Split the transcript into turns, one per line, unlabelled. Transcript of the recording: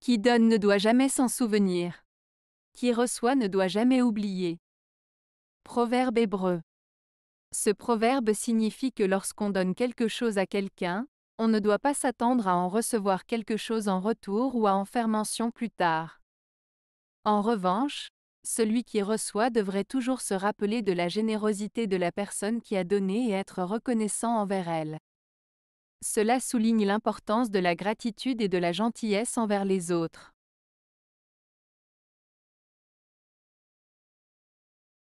Qui donne ne doit jamais s'en souvenir. Qui reçoit ne doit jamais oublier. Proverbe hébreu. Ce proverbe signifie que lorsqu'on donne quelque chose à quelqu'un, on ne doit pas s'attendre à en recevoir quelque chose en retour ou à en faire mention plus tard. En revanche, celui qui reçoit devrait toujours se rappeler de la générosité de la personne qui a donné et être reconnaissant envers elle. Cela souligne l'importance de la gratitude et de la gentillesse
envers les autres.